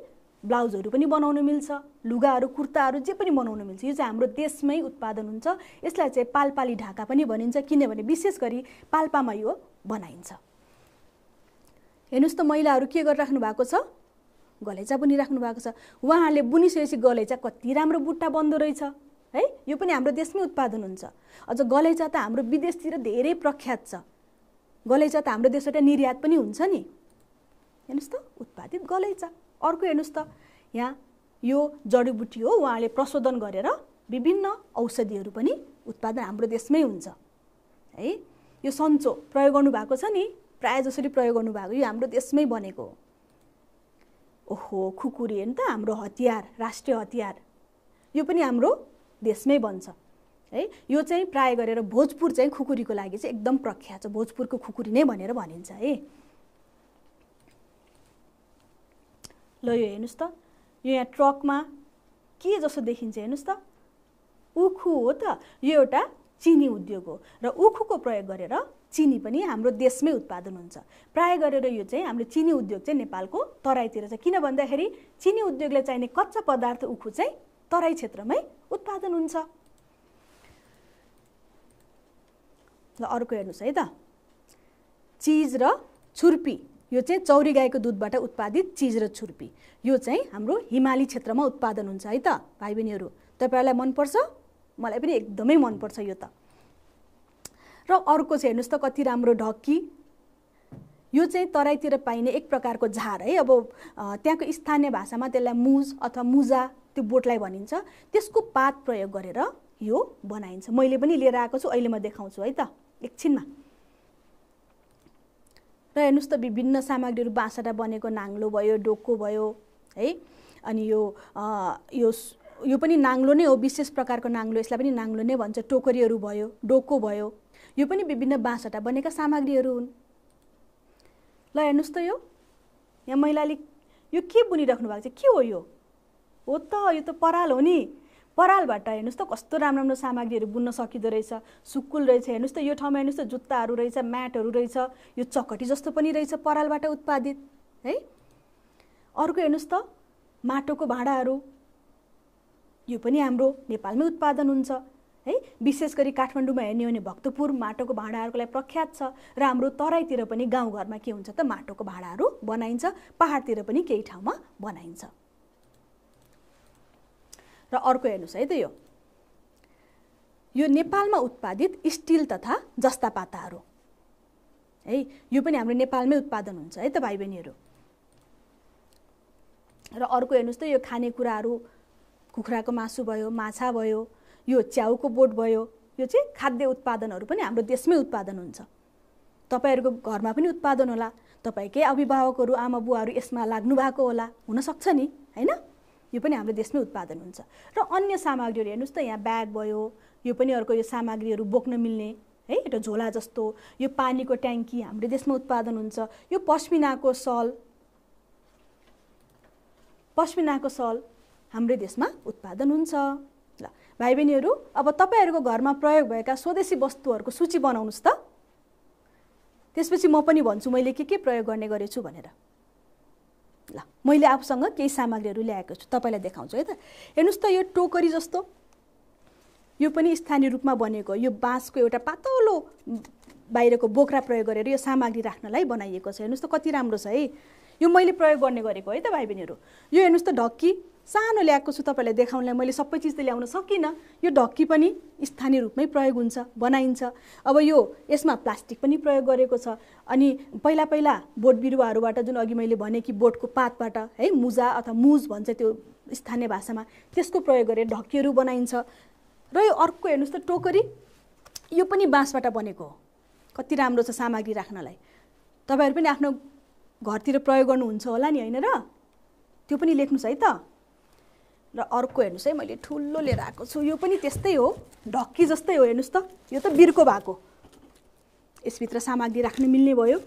Speaker 1: ब्लाउजहरू पनि बनाउनु मिल्छ लुगाहरू कुर्ताहरू जे पनि बनाउनु मिल्छ यो चाहिँ हाम्रो देशमै उत्पादन हुन्छ यसलाई चाहिँ पालपाली ढाका पनि भनिन्छ किनभने विशेष गरी पाल्पामा यो बनाइन्छ हेर्नुहोस् त महिलाहरू के गरिराख्नु भएको छ गलैँचा बुनिराख्नु भएको छ उहाँहरूले बुनिसकेपछि गलैँचा कति राम्रो बुट्टा बन्दो रहेछ है यो पनि हाम्रो देशमै उत्पादन हुन्छ अझ गलैँचा त हाम्रो विदेशतिर धेरै प्रख्यात छ गलैँचा त हाम्रो देशबाट निर्यात पनि हुन्छ नि हेर्नुहोस् त उत्पादित गलैँचा अर्को हेर्नुहोस् त यहाँ यो जडीबुटी हो उहाँले प्रशोधन गरेर विभिन्न औषधिहरू पनि उत्पादन हाम्रो देशमै हुन्छ है यो सन्चो प्रयोग गर्नुभएको छ नि प्रायः जसरी प्रयोग गर्नुभएको यो हाम्रो देशमै बनेको हो ओहो खुकुरी होइन त हाम्रो हतियार राष्ट्रिय हतियार यो पनि हाम्रो देशमै बन्छ है यो चाहिँ प्राय गरेर भोजपुर चाहिँ खुकुरीको लागि चाहिँ एकदम प्रख्यात छ भोजपुरको खुकुरी नै भनेर भनिन्छ है ल यो हेर्नुहोस् त यो यहाँ ट्रकमा के जस्तो देखिन्छ हेर्नुहोस् त उखु हो त यो एउटा चिनी उद्योग हो र उखुको प्रयोग गरेर चिनी पनि हाम्रो देशमै उत्पादन हुन्छ प्राय गरेर यो चाहिँ हाम्रो चिनी उद्योग चाहिँ नेपालको तराईतिर छ किन भन्दाखेरि चिनी उद्योगले चाहिने कच्चा पदार्थ उखु चाहिँ तराई क्षेत्रमै उत्पादन हुन्छ ल अर्को हेर्नुहोस् है त चिज र छुर्पी यो चाहिँ चौरी गाईको दुधबाट उत्पादित चिज र छुर्पी यो चाहिँ हाम्रो हिमाली क्षेत्रमा उत्पादन हुन्छ है त भाइ बहिनीहरू तपाईँहरूलाई मनपर्छ मलाई पनि एकदमै मनपर्छ यो त र अर्को चाहिँ हेर्नुहोस् त कति राम्रो ढक्की यो चाहिँ तराईतिर पाइने एक प्रकारको झार है अब त्यहाँको स्थानीय भाषामा त्यसलाई मुज अथवा मुजा त्यो बोटलाई भनिन्छ त्यसको पात प्रयोग गरेर यो बनाइन्छ मैले पनि लिएर आएको छु अहिले म देखाउँछु है त एकछिनमा र हेर्नुहोस् त विभिन्न सामग्रीहरू बाँसबाट बनेको नाङ्लो भयो डोको भयो है अनि यो आ, यो यो पनि नाङ्लो नै हो विशेष प्रकारको नाङ्लो यसलाई पनि नाङ्लो नै भन्छ टोकरीहरू भयो डोको भयो यो पनि विभिन्न बाँसहटा बनेका सामग्रीहरू हुन् ल हेर्नुहोस् त यो यहाँ महिलाले यो के बुनिराख्नु भएको छ के हो यो हो त यो त पराल हो नि परालबाट हेर्नुहोस् त कस्तो राम्रो राम्रो सामग्रीहरू बुन्न सकिँदो रहेछ सुकुल रहेछ हेर्नुहोस् त यो ठाउँमा हेर्नुहोस् त जुत्ताहरू रहेछ म्याटहरू रहेछ यो चकटी जस्तो पनि रहेछ परालबाट उत्पादित है अर्को हेर्नुहोस् त माटोको भाँडाहरू यो पनि हाम्रो नेपालमै उत्पादन हुन्छ है विशेष गरी काठमाडौँमा हेर्ने हो भने भक्तपुर माटोको भाँडाहरूको लागि प्रख्यात छ र हाम्रो तराईतिर पनि गाउँघरमा के हुन्छ त माटोको भाँडाहरू बनाइन्छ पहाडतिर पनि केही ठाउँमा बनाइन्छ र अर्को हेर्नुहोस् है त यो यो नेपालमा उत्पादित स्टिल तथा जस्ता पाताहरू है यो पनि हाम्रो नेपालमै उत्पादन हुन्छ है त भाइ बहिनीहरू र अर्को हेर्नुहोस् त यो खानेकुराहरू कुखुराको मासु भयो माछा भयो यो च्याउको बोट भयो यो चाहिँ खाद्य उत्पादनहरू पनि हाम्रो देशमै उत्पादन हुन्छ तपाईँहरूको घरमा पनि उत्पादन होला तपाईँकै अभिभावकहरू आमा बुवाहरू यसमा लाग्नु भएको होला हुनसक्छ नि होइन यो पनि हाम्रो देशमै उत्पादन हुन्छ र अन्य सामग्रीहरू हेर्नुहोस् त यहाँ ब्याग भयो यो पनि अर्को यो सामग्रीहरू बोक्न मिल्ने है एउटा झोला जस्तो यो पानीको ट्याङ्की हाम्रो देशमा उत्पादन हुन्छ यो पस्मिनाको सल पस्मिनाको सल हाम्रै देशमा उत्पादन हुन्छ ल भाइ बहिनीहरू अब तपाईँहरूको घरमा प्रयोग भएका स्वदेशी वस्तुहरूको सूची बनाउनुहोस् त त्यसपछि म पनि भन्छु मैले के के प्रयोग गर्ने गरेछु भनेर ल मैले आफूसँग केही सामग्रीहरू ल्याएको छु तपाईँलाई देखाउँछु है त हेर्नुहोस् त यो टोकरी जस्तो यो पनि स्थानीय रूपमा बनेको यो बाँसको एउटा पातलो बाहिरको बोक्रा प्रयोग गरेर यो सामग्री राख्नलाई बनाइएको छ हेर्नुहोस् त कति राम्रो छ है यो मैले प्रयोग गर्ने गरेको है त भाइ बहिनीहरू यो हेर्नुहोस् त ढक्की सानो ल्याएको छु तपाईँलाई देखाउनलाई मैले सबै चिज त ल्याउन सकिनँ यो ढक्की पनि स्थानीय रूपमै प्रयोग हुन्छ बनाइन्छ अब यो यसमा प्लास्टिक पनि प्रयोग गरेको छ अनि पहिला पहिला बोट बिरुवाहरूबाट जुन अघि मैले भने कि बोटको पातबाट है मुजा अथवा मुज भन्छ त्यो स्थानीय भाषामा त्यसको प्रयोग गरेर ढक्कीहरू बनाइन्छ र यो अर्को हेर्नुहोस् त टोकरी यो पनि बाँसबाट बनेको हो कति राम्रो छ सामग्री राख्नलाई तपाईँहरू पनि आफ्नो घरतिर प्रयोग गर्नुहुन्छ होला नि होइन र त्यो पनि लेख्नुहोस् है त र अर्को हेर्नुहोस् है मैले ठुलो लिएर आएको छु यो पनि त्यस्तै हो ढक्की जस्तै हो हेर्नुहोस् त यो त बिर्को भएको यसभित्र सामग्री राख्नु मिल्ने भयो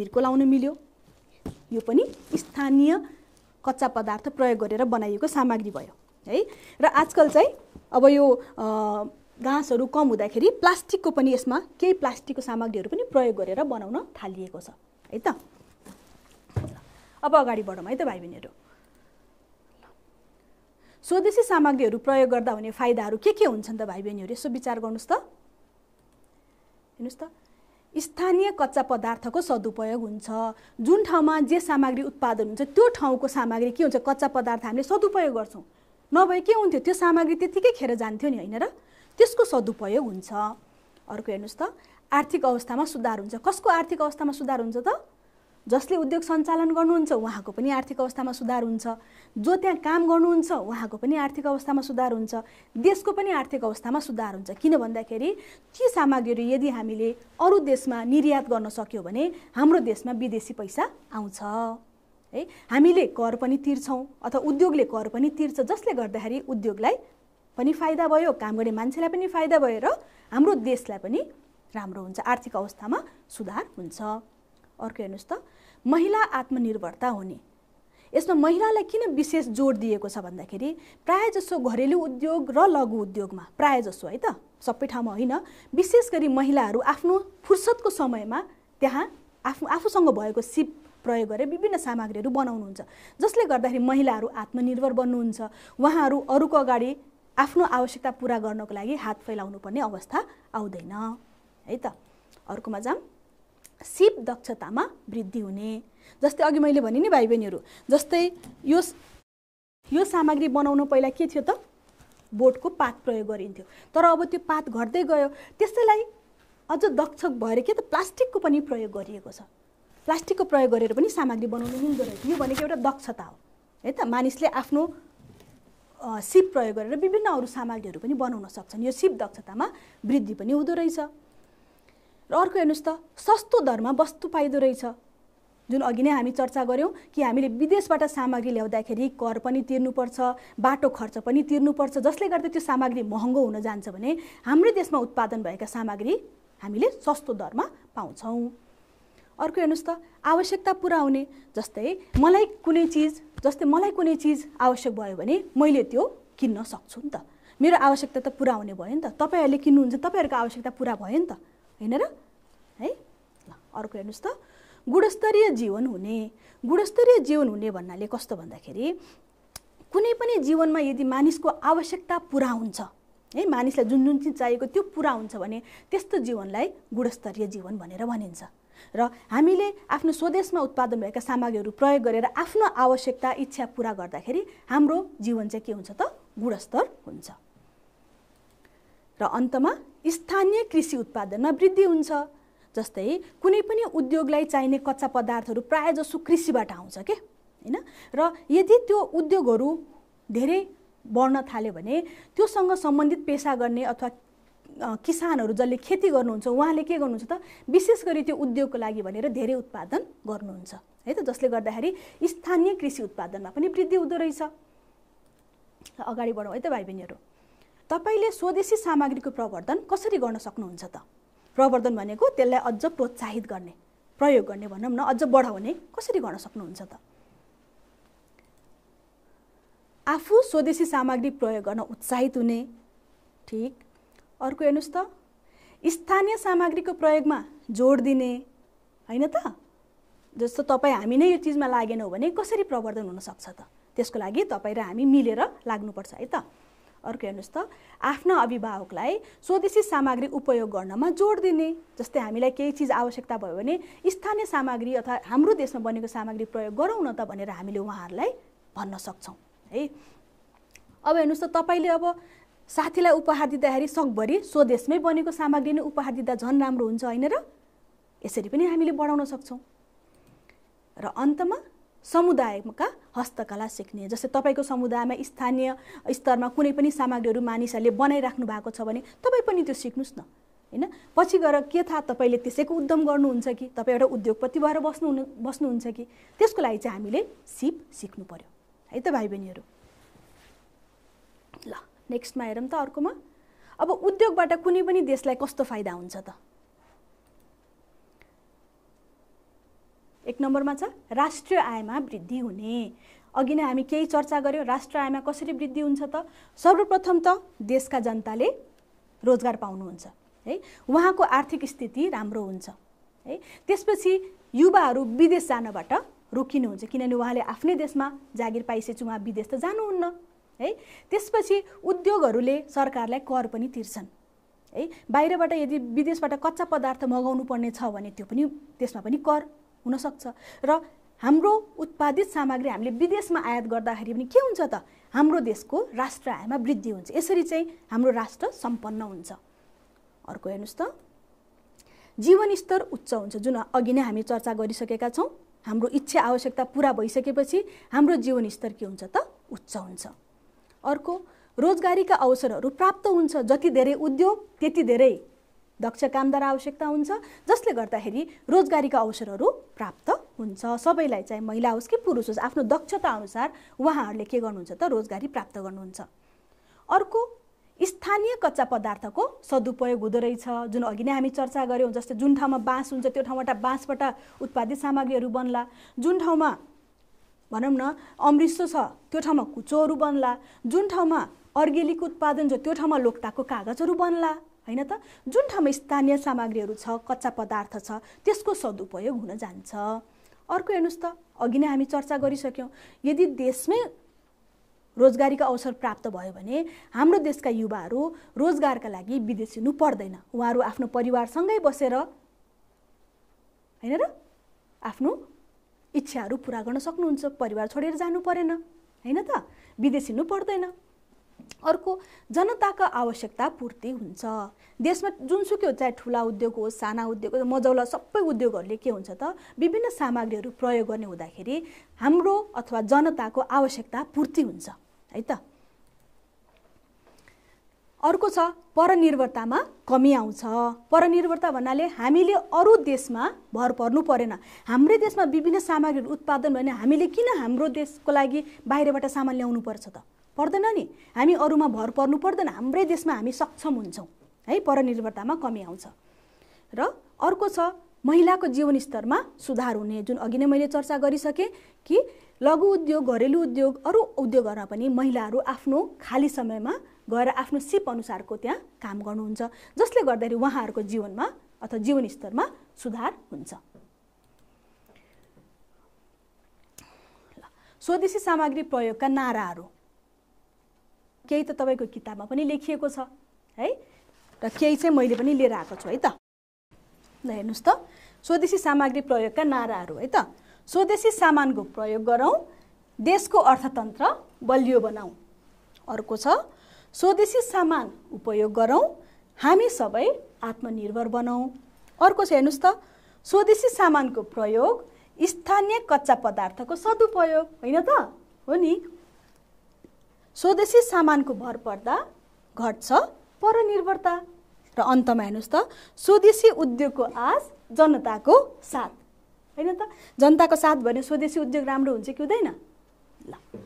Speaker 1: बिर्को लाउनु मिल्यो यो पनि स्थानीय कच्चा पदार्थ प्रयोग गरेर बनाइएको सामग्री भयो है र आजकल चाहिँ अब यो घाँसहरू कम हुँदाखेरि प्लास्टिकको पनि यसमा केही प्लास्टिकको सामग्रीहरू पनि प्रयोग गरेर बनाउन थालिएको छ है त अब अगाडि बढौँ है त भाइ बहिनीहरू स्वदेशी सामग्रीहरू प्रयोग गर्दा हुने फाइदाहरू के के हुन्छन् त भाइ बहिनीहरू यसो विचार गर्नुहोस् त हेर्नुहोस् त स्थानीय कच्चा पदार्थको सदुपयोग हुन्छ जुन ठाउँमा जे सामग्री उत्पादन हुन्छ त्यो ठाउँको सामग्री के हुन्छ कच्चा पदार्थ हामीले सदुपयोग गर्छौँ नभए के हुन्थ्यो त्यो सामग्री त्यतिकै खेर जान्थ्यो नि होइन र त्यसको सदुपयोग हुन्छ अर्को हेर्नुहोस् त आर्थिक अवस्थामा सुधार हुन्छ कसको आर्थिक अवस्थामा सुधार हुन्छ त जसले उद्योग सञ्चालन गर्नुहुन्छ उहाँको पनि आर्थिक अवस्थामा सुधार हुन्छ जो त्यहाँ काम गर्नुहुन्छ उहाँको पनि आर्थिक अवस्थामा सुधार हुन्छ देशको पनि आर्थिक अवस्थामा सुधार हुन्छ किन भन्दाखेरि ती सामग्रीहरू यदि हामीले अरू देशमा निर्यात गर्न सक्यौँ भने हाम्रो देशमा विदेशी पैसा आउँछ है हामीले कर पनि तिर्छौँ अथवा उद्योगले कर पनि तिर्छ जसले गर्दाखेरि उद्योगलाई पनि फाइदा भयो काम गर्ने मान्छेलाई पनि फाइदा भयो र हाम्रो देशलाई पनि राम्रो हुन्छ आर्थिक अवस्थामा सुधार हुन्छ अर्को हेर्नुहोस् त महिला आत्मनिर्भरता हुने यसमा महिलालाई किन विशेष जोड दिएको छ भन्दाखेरि प्रायःजसो घरेलु उद्योग र लघु उद्योगमा प्रायःजसो है त सबै ठाउँमा होइन विशेष गरी महिलाहरू आफ्नो फुर्सदको समयमा त्यहाँ आफू आफूसँग भएको सिप प्रयोग गरेर विभिन्न सामग्रीहरू बनाउनुहुन्छ जसले गर्दाखेरि महिलाहरू आत्मनिर्भर बन्नुहुन्छ उहाँहरू अरूको अगाडि आफ्नो आवश्यकता पुरा गर्नको लागि हात फैलाउनु पर्ने अवस्था आउँदैन है त अर्कोमा जाऊँ सिप दक्षतामा वृद्धि हुने जस्तै अघि मैले भने नि भाइ बहिनीहरू जस्तै यो यो सामग्री बनाउनु पहिला के थियो त बोटको पात प्रयोग गरिन्थ्यो तर अब त्यो पात घट्दै गयो त्यसैलाई अझ दक्ष भएर के त प्लास्टिकको पनि प्रयोग गरिएको छ प्लास्टिकको प्रयोग गरेर पनि सामग्री बनाउनु मिल्दो रहेछ यो भनेको एउटा दक्षता हो है त मानिसले आफ्नो सिप प्रयोग गरेर विभिन्न अरू सामग्रीहरू पनि बनाउन सक्छन् यो सिप दक्षतामा वृद्धि पनि हुँदो रहेछ र अर्को हेर्नुहोस् त सस्तो दरमा वस्तु पाइदो रहेछ जुन अघि नै हामी चर्चा गऱ्यौँ कि हामीले विदेशबाट सामग्री ल्याउँदाखेरि कर पनि तिर्नुपर्छ बाटो खर्च पनि तिर्नुपर्छ जसले गर्दा त्यो सामग्री महँगो हुन जान्छ भने हाम्रै देशमा उत्पादन भएका सामग्री हामीले सस्तो दरमा पाउँछौँ अर्को हेर्नुहोस् त आवश्यकता पुरा हुने जस्तै मलाई कुनै चिज जस्तै मलाई कुनै चिज आवश्यक भयो भने मैले त्यो किन्न सक्छु नि त मेरो आवश्यकता त पुरा हुने भयो नि त तपाईँहरूले किन्नुहुन्छ तपाईँहरूको आवश्यकता पुरा भयो नि त होइन र है ल अर्को हेर्नुहोस् त गुणस्तरीय जीवन हुने गुणस्तरीय जीवन हुने भन्नाले कस्तो भन्दाखेरि कुनै पनि जीवनमा यदि मानिसको आवश्यकता पुरा हुन्छ है मानिसलाई जुन जुन चिज चाहिएको त्यो पुरा हुन्छ भने त्यस्तो जीवनलाई गुणस्तरीय जीवन भनेर भनिन्छ र हामीले आफ्नो स्वदेशमा उत्पादन भएका सामग्रीहरू प्रयोग गरेर आफ्नो आवश्यकता इच्छा पुरा गर्दाखेरि हाम्रो जीवन चाहिँ के हुन्छ त गुणस्तर हुन्छ र अन्तमा स्थानीय कृषि उत्पादनमा वृद्धि हुन्छ जस्तै कुनै पनि उद्योगलाई चाहिने कच्चा पदार्थहरू प्राय जसो कृषिबाट आउँछ के होइन र यदि त्यो उद्योगहरू धेरै बढ्न थाल्यो भने त्योसँग सम्बन्धित पेसा गर्ने अथवा किसानहरू जसले खेती गर्नुहुन्छ उहाँले के गर्नुहुन्छ त विशेष गरी त्यो उद्योगको लागि भनेर धेरै उत्पादन गर्नुहुन्छ है त जसले गर्दाखेरि स्थानीय कृषि उत्पादनमा पनि वृद्धि हुँदो रहेछ अगाडि बढौँ है त भाइ बहिनीहरू तपाईँले स्वदेशी सामग्रीको प्रवर्धन कसरी गर्न सक्नुहुन्छ त प्रवर्धन भनेको त्यसलाई अझ प्रोत्साहित गर्ने प्रयोग गर्ने भनौँ न अझ बढाउने कसरी गर्न सक्नुहुन्छ त आफू स्वदेशी सामग्री प्रयोग गर्न उत्साहित हुने ठिक अर्को हेर्नुहोस् त स्थानीय सामग्रीको प्रयोगमा जोड दिने होइन त जस्तो तपाईँ हामी नै यो चिजमा लागेनौँ भने कसरी प्रवर्धन हुनसक्छ त त्यसको लागि तपाईँ र हामी मिलेर लाग्नुपर्छ है त अर्को हेर्नुहोस् त आफ्ना अभिभावकलाई स्वदेशी सामग्री उपयोग गर्नमा जोड दिने जस्तै हामीलाई केही चिज आवश्यकता भयो भने स्थानीय सामग्री अथवा हाम्रो देशमा बनेको सामग्री प्रयोग गरौँ न त भनेर हामीले उहाँहरूलाई भन्न सक्छौँ है अब हेर्नुहोस् त तपाईँले अब साथीलाई उपहार दिँदाखेरि सकभरि स्वदेशमै बनेको सामग्री नै उपहार दिँदा झन् राम्रो हुन्छ होइन र यसरी पनि हामीले बढाउन सक्छौँ र अन्तमा समुदायका हस्तकला सिक्ने जस्तै तपाईँको समुदायमा स्थानीय स्तरमा कुनै पनि सामग्रीहरू मानिसहरूले बनाइराख्नु भएको छ भने तपाईँ पनि त्यो सिक्नुहोस् न होइन पछि गएर के थाहा तपाईँले त्यसैको उद्यम गर्नुहुन्छ कि तपाईँ एउटा उद्योगपति भएर बस्नु बस्नुहुन्छ कि त्यसको लागि चाहिँ हामीले सिप सिक्नु पऱ्यो है त भाइ बहिनीहरू ल नेक्स्टमा हेरौँ त अर्कोमा अब उद्योगबाट कुनै पनि देशलाई कस्तो फाइदा हुन्छ त एक नम्बरमा छ राष्ट्रिय आयमा वृद्धि हुने अघि नै हामी केही चर्चा गऱ्यौँ राष्ट्र आयमा कसरी वृद्धि हुन्छ त सर्वप्रथम त देशका जनताले रोजगार पाउनुहुन्छ है उहाँको आर्थिक स्थिति राम्रो हुन्छ है त्यसपछि युवाहरू विदेश जानबाट रोकिनुहुन्छ किनभने उहाँले आफ्नै देशमा जागिर पाइसकेपछि उहाँ विदेश त जानुहुन्न है त्यसपछि उद्योगहरूले सरकारलाई कर पनि तिर्छन् है बाहिरबाट यदि विदेशबाट कच्चा पदार्थ मगाउनु पर्ने छ भने त्यो पनि त्यसमा पनि कर हुनसक्छ र हाम्रो उत्पादित सामग्री हामीले विदेशमा आयात गर्दाखेरि पनि के हुन्छ त हाम्रो देशको राष्ट्र आयमा वृद्धि हुन्छ यसरी चाहिँ हाम्रो राष्ट्र सम्पन्न हुन्छ अर्को हेर्नुहोस् त जीवनस्तर उच्च हुन्छ जुन अघि नै हामी चर्चा गरिसकेका छौँ हाम्रो इच्छा आवश्यकता पुरा भइसकेपछि हाम्रो जीवनस्तर के हुन्छ त उच्च हुन्छ अर्को रोजगारीका अवसरहरू प्राप्त हुन्छ जति धेरै उद्योग त्यति धेरै दक्ष कामदार आवश्यकता हुन्छ जसले गर्दाखेरि रोजगारीका अवसरहरू प्राप्त हुन्छ सबैलाई चाहिँ महिला होस् कि पुरुष होस् आफ्नो दक्षता अनुसार उहाँहरूले के गर्नुहुन्छ त रोजगारी प्राप्त गर्नुहुन्छ अर्को स्थानीय कच्चा पदार्थको सदुपयोग हुँदो रहेछ जुन अघि नै हामी चर्चा गऱ्यौँ जस्तै जुन ठाउँमा बाँस हुन्छ त्यो ठाउँबाट बाँसबाट उत्पादित सामग्रीहरू बन्ला जुन ठाउँमा भनौँ न अमृतसो छ त्यो ठाउँमा कुचोहरू बन्ला जुन ठाउँमा अर्ग्यानिक उत्पादन छ त्यो ठाउँमा लोकताको कागजहरू बन्ला होइन त जुन ठाउँमा स्थानीय सामग्रीहरू छ कच्चा पदार्थ छ त्यसको सदुपयोग हुन जान्छ अर्को हेर्नुहोस् त अघि नै हामी चर्चा गरिसक्यौँ यदि देशमै रोजगारीका अवसर प्राप्त भयो भने हाम्रो देशका युवाहरू रोजगारका लागि विदेशिनु पर्दैन उहाँहरू आफ्नो परिवारसँगै बसेर होइन र आफ्नो इच्छाहरू पुरा गर्न सक्नुहुन्छ परिवार छोडेर जानु परेन होइन त विदेशिनु पर्दैन अर्को जनताका आवश्यकता पूर्ति हुन्छ देशमा जुनसुकै हो चाहे ठुला उद्योग होस् साना उद्योग होस् मजौला सबै उद्योगहरूले के हुन्छ त विभिन्न सामग्रीहरू प्रयोग गर्ने हुँदाखेरि हाम्रो अथवा जनताको आवश्यकता पूर्ति हुन्छ है त अर्को छ परनिर्भरतामा कमी आउँछ परनिर्भरता भन्नाले हामीले अरू देशमा भर पर्नु परेन हाम्रै देशमा विभिन्न सामग्रीहरू उत्पादन भने हामीले किन हाम्रो देशको लागि बाहिरबाट सामान ल्याउनु पर्छ त पर्दैन नि हामी अरूमा भर पर्नु पर्दैन हाम्रै देशमा हामी सक्षम हुन्छौँ है परनिर्भरतामा कमी आउँछ र अर्को छ महिलाको जीवनस्तरमा सुधार हुने जुन अघि नै मैले चर्चा गरिसकेँ कि लघु उद्योग घरेलु उद्योग अरू उद्योगहरूमा पनि महिलाहरू आफ्नो खाली समयमा गएर आफ्नो सिप अनुसारको त्यहाँ काम गर्नुहुन्छ जसले गर्दाखेरि उहाँहरूको जीवनमा अथवा जीवनस्तरमा सुधार हुन्छ स्वदेशी सामग्री प्रयोगका नाराहरू केही त तपाईँको किताबमा पनि लेखिएको छ है र केही चाहिँ मैले पनि लिएर आएको छु है त ल हेर्नुहोस् त स्वदेशी सामग्री प्रयोगका नाराहरू है त स्वदेशी सामानको प्रयोग गरौँ देशको अर्थतन्त्र बलियो बनाऊ अर्को छ स्वदेशी सामान उपयोग गरौँ हामी सबै आत्मनिर्भर बनाऊ अर्को छ हेर्नुहोस् त स्वदेशी सामानको प्रयोग स्थानीय कच्चा पदार्थको सदुपयोग होइन त हो नि स्वदेशी सामानको भर पर्दा घट्छ परनिर्भरता र अन्तमा हेर्नुहोस् त स्वदेशी उद्योगको आश जनताको साथ होइन त जनताको साथ भने स्वदेशी उद्योग राम्रो हुन्छ कि हुँदैन ल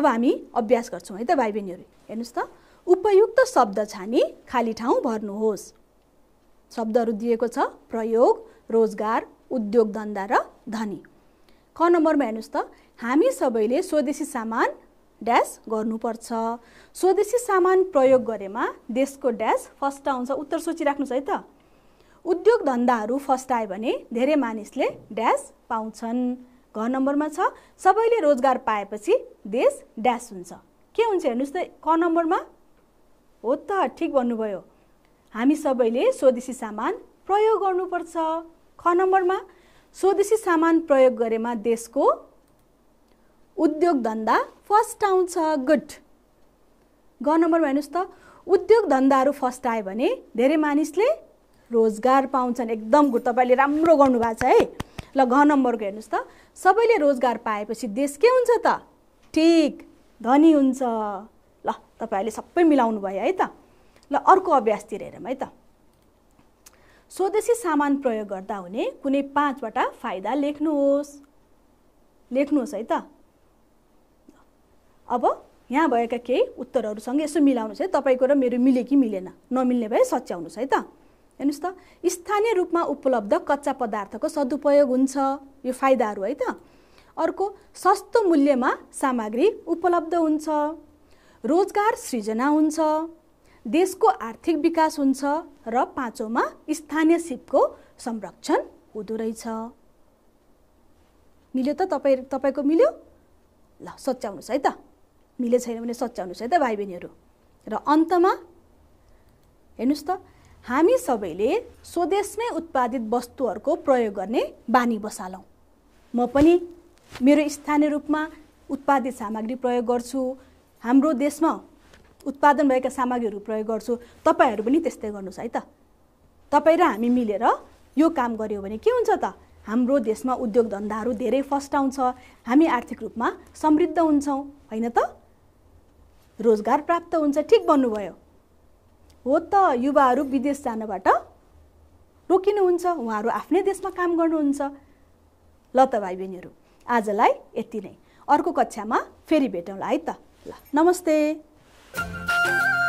Speaker 1: अब हामी अभ्यास गर्छौँ है त भाइ बहिनीहरू हेर्नुहोस् त उपयुक्त शब्द छानी खाली ठाउँ भर्नुहोस् शब्दहरू दिएको छ प्रयोग रोजगार उद्योग धन्दा र धनी क नम्बरमा हेर्नुहोस् त हामी सबैले स्वदेशी सामान ड्यास गर्नुपर्छ स्वदेशी सामान प्रयोग गरेमा देशको ड्यास फर्स्ट आउँछ उत्तर सोचिराख्नुहोस् है त उद्योग धन्दाहरू फर्स्ट आयो भने धेरै मानिसले ड्यास पाउँछन् घर नम्बरमा छ सबैले रोजगार पाएपछि देश ड्यास हुन्छ के हुन्छ हेर्नुहोस् त क नम्बरमा हो त ठिक भन्नुभयो हामी सबैले स्वदेशी सामान प्रयोग गर्नुपर्छ ख नम्बरमा स्वदेशी सामान प्रयोग गरेमा देशको उद्योग धन्दा फर्स्ट आउँछ गुड ग नम्बरमा हेर्नुहोस् त उद्योग धन्दाहरू फर्स्ट आयो भने धेरै मानिसले रोजगार पाउँछन् एकदम गुड तपाईँले राम्रो गर्नुभएको छ है ल घ नम्बरको हेर्नुहोस् त सबैले रोजगार पाएपछि देश के हुन्छ त ठिक धनी हुन्छ ल तपाईँहरूले सबै मिलाउनु भयो है त ल अर्को अभ्यासतिर हेरौँ है त स्वदेशी सामान प्रयोग गर्दा हुने कुनै पाँचवटा फाइदा लेख्नुहोस् लेख्नुहोस् है त अब यहाँ भएका केही उत्तरहरूसँग यसो मिलाउनुहोस् है तपाईँको र मेरो मिले कि मिलेन नमिल्ने भए सच्याउनुहोस् है त हेर्नुहोस् त स्थानीय रूपमा उपलब्ध कच्चा पदार्थको सदुपयोग हुन्छ यो फाइदाहरू है त अर्को सस्तो मूल्यमा सामग्री उपलब्ध हुन्छ रोजगार सृजना हुन्छ देशको आर्थिक विकास हुन्छ र पाँचौँमा स्थानीय सिपको संरक्षण हुँदो रहेछ मिल्यो त तपाईँ तपाईँको मिल्यो ल सच्याउनुहोस् है त मिले छैन भने सच्याउनुहोस् है त भाइ बहिनीहरू र अन्तमा हेर्नुहोस् त हामी सबैले स्वदेशमै उत्पादित वस्तुहरूको प्रयोग गर्ने बानी बसालौँ म पनि मेरो स्थानीय रूपमा उत्पादित सामग्री प्रयोग गर्छु हाम्रो देशमा उत्पादन भएका सामग्रीहरू प्रयोग गर्छु तपाईँहरू पनि त्यस्तै गर्नुहोस् है त तपाईँ र हामी मिलेर यो काम गऱ्यो भने के हुन्छ त हाम्रो देशमा उद्योग धन्दाहरू धेरै फस्टाउँछ हामी आर्थिक रूपमा समृद्ध हुन्छौँ होइन त रोजगार प्राप्त हुन्छ ठिक भन्नुभयो हो त युवाहरू विदेश जानबाट रोकिनुहुन्छ उहाँहरू आफ्नै देशमा काम गर्नुहुन्छ ल त भाइ बहिनीहरू आजलाई यति नै अर्को कक्षामा फेरि भेटौँला है त ल नमस्ते Thank you.